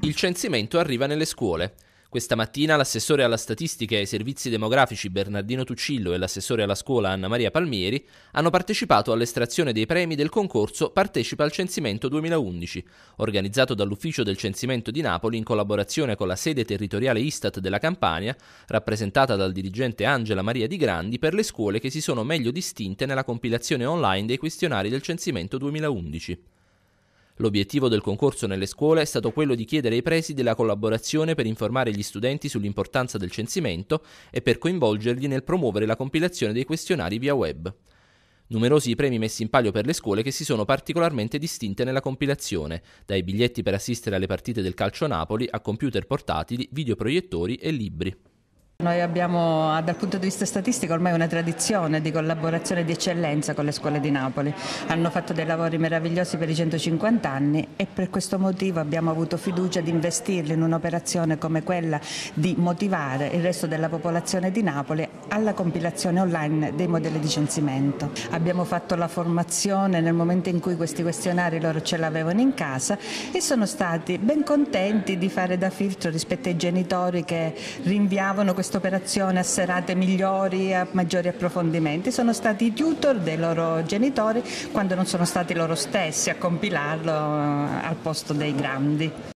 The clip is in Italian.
Il censimento arriva nelle scuole. Questa mattina l'assessore alla statistica e ai servizi demografici Bernardino Tuccillo e l'assessore alla scuola Anna Maria Palmieri hanno partecipato all'estrazione dei premi del concorso Partecipa al Censimento 2011, organizzato dall'Ufficio del Censimento di Napoli in collaborazione con la sede territoriale Istat della Campania, rappresentata dal dirigente Angela Maria Di Grandi per le scuole che si sono meglio distinte nella compilazione online dei questionari del Censimento 2011. L'obiettivo del concorso nelle scuole è stato quello di chiedere ai presidi la collaborazione per informare gli studenti sull'importanza del censimento e per coinvolgerli nel promuovere la compilazione dei questionari via web. Numerosi i premi messi in palio per le scuole che si sono particolarmente distinte nella compilazione, dai biglietti per assistere alle partite del calcio Napoli a computer portatili, videoproiettori e libri. Noi abbiamo ah, dal punto di vista statistico ormai una tradizione di collaborazione di eccellenza con le scuole di Napoli. Hanno fatto dei lavori meravigliosi per i 150 anni e per questo motivo abbiamo avuto fiducia di investirli in un'operazione come quella di motivare il resto della popolazione di Napoli alla compilazione online dei modelli di censimento. Abbiamo fatto la formazione nel momento in cui questi questionari loro ce l'avevano in casa e sono stati ben contenti di fare da filtro rispetto ai genitori che rinviavano questi questa operazione a serate migliori, a maggiori approfondimenti. Sono stati i tutor dei loro genitori quando non sono stati loro stessi a compilarlo eh, al posto dei grandi.